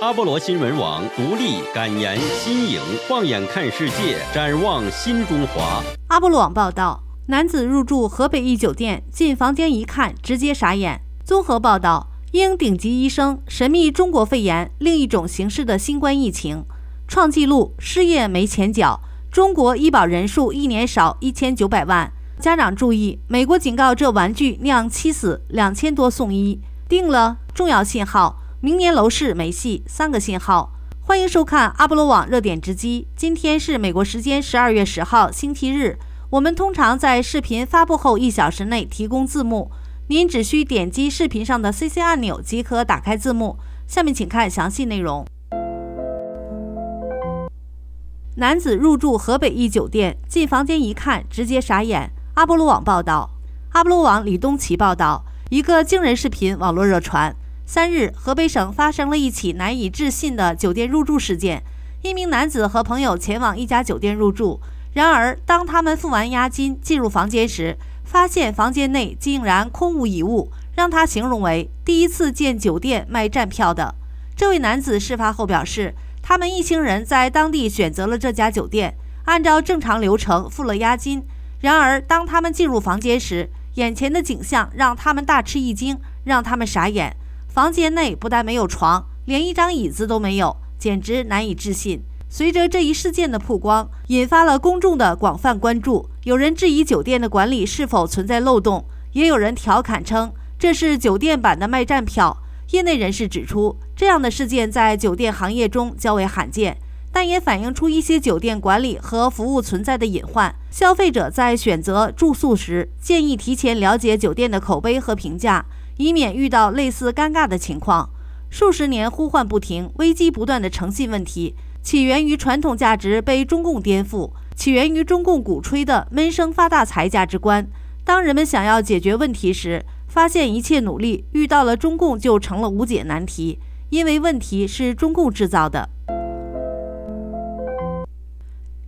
阿波罗新闻网独立、感言、新颖，放眼看世界，展望新中华。阿波罗网报道：男子入住河北一酒店，进房间一看，直接傻眼。综合报道：因顶级医生神秘中国肺炎，另一种形式的新冠疫情，创纪录失业没钱缴，中国医保人数一年少一千九百万。家长注意，美国警告这玩具酿七死，两千多送医，定了重要信号。明年楼市没戏，三个信号。欢迎收看阿波罗网热点直击。今天是美国时间十二月十号，星期日。我们通常在视频发布后一小时内提供字幕，您只需点击视频上的 CC 按钮即可打开字幕。下面请看详细内容。男子入住河北一酒店，进房间一看，直接傻眼。阿波罗网报道，阿波罗网李东奇报道，一个惊人视频网络热传。三日，河北省发生了一起难以置信的酒店入住事件。一名男子和朋友前往一家酒店入住，然而当他们付完押金进入房间时，发现房间内竟然空无一物，让他形容为“第一次见酒店卖站票的”。这位男子事发后表示，他们一行人在当地选择了这家酒店，按照正常流程付了押金，然而当他们进入房间时，眼前的景象让他们大吃一惊，让他们傻眼。房间内不但没有床，连一张椅子都没有，简直难以置信。随着这一事件的曝光，引发了公众的广泛关注。有人质疑酒店的管理是否存在漏洞，也有人调侃称这是酒店版的卖站票。业内人士指出，这样的事件在酒店行业中较为罕见，但也反映出一些酒店管理和服务存在的隐患。消费者在选择住宿时，建议提前了解酒店的口碑和评价。以免遇到类似尴尬的情况，数十年呼唤不停、危机不断的诚信问题，起源于传统价值被中共颠覆，起源于中共鼓吹的“闷声发大财”价值观。当人们想要解决问题时，发现一切努力遇到了中共就成了无解难题，因为问题是中共制造的。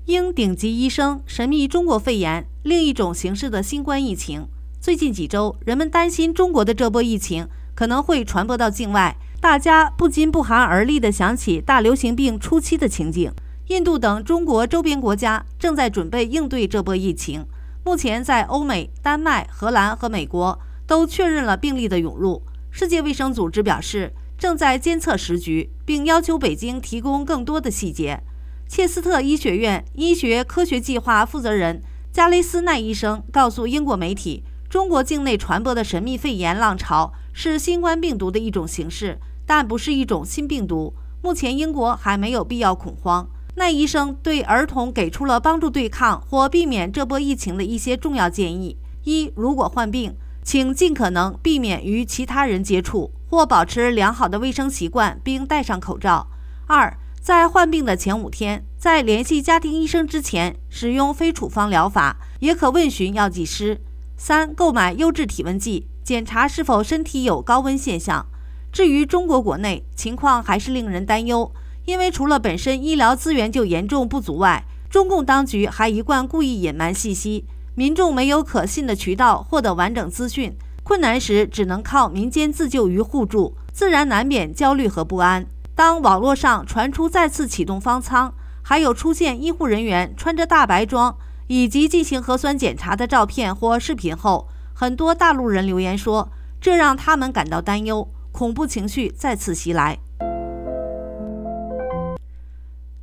英顶级医生神秘中国肺炎，另一种形式的新冠疫情。最近几周，人们担心中国的这波疫情可能会传播到境外，大家不禁不寒而栗地想起大流行病初期的情景。印度等中国周边国家正在准备应对这波疫情。目前，在欧美、丹麦、荷兰和美国都确认了病例的涌入。世界卫生组织表示，正在监测时局，并要求北京提供更多的细节。切斯特医学院医学科学计划负责人加雷斯奈医生告诉英国媒体。中国境内传播的神秘肺炎浪潮是新冠病毒的一种形式，但不是一种新病毒。目前，英国还没有必要恐慌。奈医生对儿童给出了帮助对抗或避免这波疫情的一些重要建议：一、如果患病，请尽可能避免与其他人接触，或保持良好的卫生习惯，并戴上口罩；二、在患病的前五天，在联系家庭医生之前，使用非处方疗法，也可问询药剂师。三、购买优质体温计，检查是否身体有高温现象。至于中国国内情况，还是令人担忧，因为除了本身医疗资源就严重不足外，中共当局还一贯故意隐瞒信息，民众没有可信的渠道获得完整资讯，困难时只能靠民间自救与互助，自然难免焦虑和不安。当网络上传出再次启动方舱，还有出现医护人员穿着大白装。以及进行核酸检查的照片或视频后，很多大陆人留言说，这让他们感到担忧，恐怖情绪再次袭来。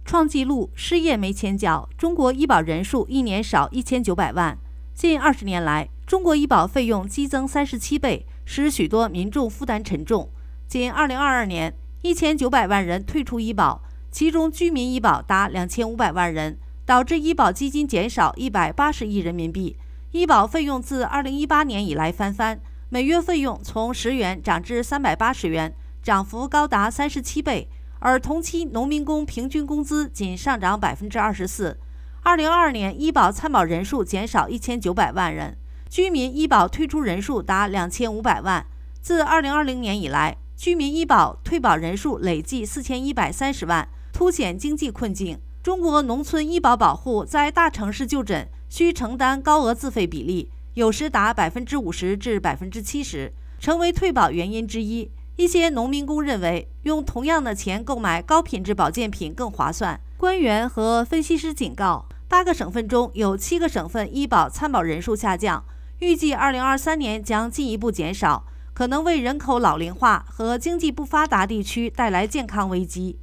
创纪录失业没钱缴，中国医保人数一年少一千九百万。近二十年来，中国医保费用激增三十七倍，使许多民众负担沉重。仅2022年，一千九百万人退出医保，其中居民医保达两千五百万人。导致医保基金减少一百八十亿人民币，医保费用自二零一八年以来翻番，每月费用从十元涨至三百八十元，涨幅高达三十七倍。而同期农民工平均工资仅上涨百分之二十四。二零二二年医保参保人数减少一千九百万人，居民医保退出人数达两千五百万。自二零二零年以来，居民医保退保人数累计四千一百三十万，凸显经济困境。中国农村医保保护在大城市就诊需承担高额自费比例，有时达百分之五十至百分之七十，成为退保原因之一。一些农民工认为，用同样的钱购买高品质保健品更划算。官员和分析师警告，八个省份中有七个省份医保参保人数下降，预计二零二三年将进一步减少，可能为人口老龄化和经济不发达地区带来健康危机。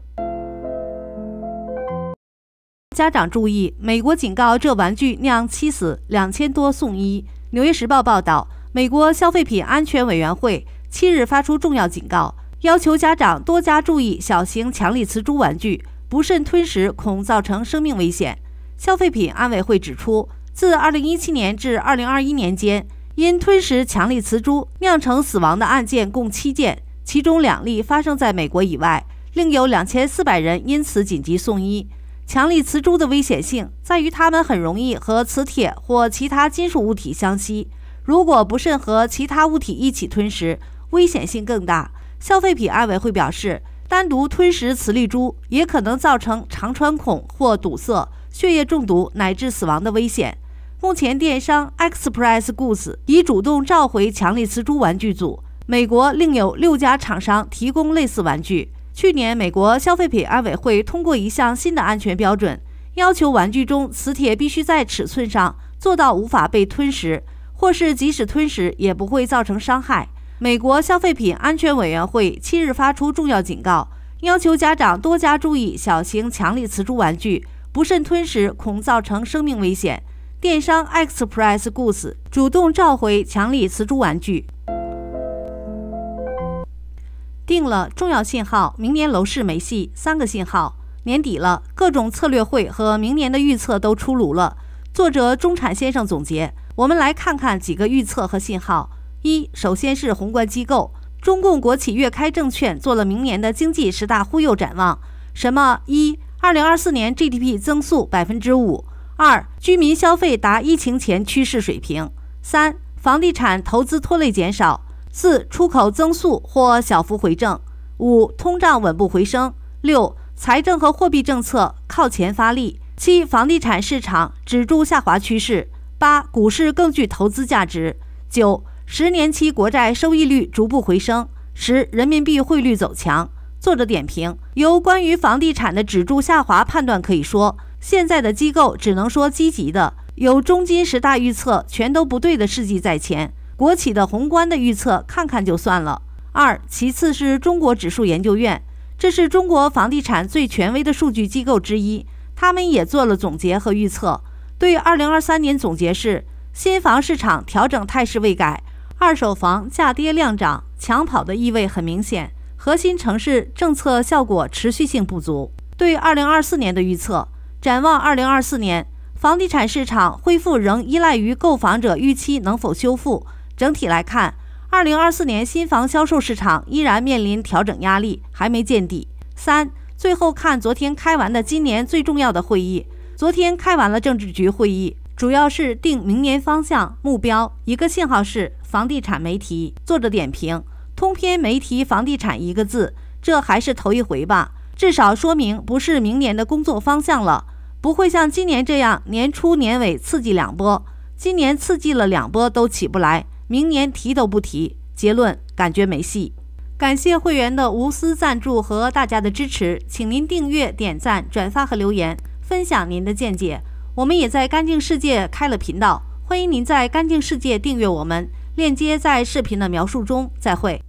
家长注意！美国警告这玩具酿七死，两千多送医。《纽约时报》报道，美国消费品安全委员会七日发出重要警告，要求家长多加注意小型强力磁珠玩具，不慎吞食恐造成生命危险。消费品安委会指出，自二零一七年至二零二一年间，因吞食强力磁珠酿成死亡的案件共七件，其中两例发生在美国以外，另有两千四百人因此紧急送医。强力磁珠的危险性在于，它们很容易和磁铁或其他金属物体相吸。如果不慎和其他物体一起吞食，危险性更大。消费品安委会表示，单独吞食磁力珠也可能造成肠穿孔或堵塞、血液中毒乃至死亡的危险。目前，电商 Xpress Goods 已主动召回强力磁珠玩具组。美国另有六家厂商提供类似玩具。去年，美国消费品安委会通过一项新的安全标准，要求玩具中磁铁必须在尺寸上做到无法被吞食，或是即使吞食也不会造成伤害。美国消费品安全委员会七日发出重要警告，要求家长多加注意小型强力磁珠玩具，不慎吞食恐造成生命危险。电商 Xpress Goods 主动召回强力磁珠玩具。定了重要信号，明年楼市没戏。三个信号，年底了，各种策略会和明年的预测都出炉了。作者中产先生总结，我们来看看几个预测和信号。一，首先是宏观机构，中共国企粤开证券做了明年的经济十大忽悠展望。什么？一，二零二四年 GDP 增速百分之五；二，居民消费达疫情前趋势水平；三，房地产投资拖累减少。四、出口增速或小幅回正；五、通胀稳步回升；六、财政和货币政策靠前发力；七、房地产市场止住下滑趋势；八、股市更具投资价值；九、十年期国债收益率逐步回升；十、人民币汇率走强。作者点评：由关于房地产的止住下滑判断，可以说现在的机构只能说积极的。有中金十大预测全都不对的事迹在前。国企的宏观的预测，看看就算了。二，其次是中国指数研究院，这是中国房地产最权威的数据机构之一，他们也做了总结和预测。对二零二三年总结是：新房市场调整态势未改，二手房价跌量涨，抢跑的意味很明显。核心城市政策效果持续性不足。对二零二四年的预测，展望二零二四年，房地产市场恢复仍依赖于购房者预期能否修复。整体来看，二零二四年新房销售市场依然面临调整压力，还没见底。三，最后看昨天开完的今年最重要的会议，昨天开完了政治局会议，主要是定明年方向目标。一个信号是房地产没提，作者点评，通篇没提房地产一个字，这还是头一回吧？至少说明不是明年的工作方向了，不会像今年这样年初年尾刺激两波，今年刺激了两波都起不来。明年提都不提，结论感觉没戏。感谢会员的无私赞助和大家的支持，请您订阅、点赞、转发和留言，分享您的见解。我们也在干净世界开了频道，欢迎您在干净世界订阅我们，链接在视频的描述中。再会。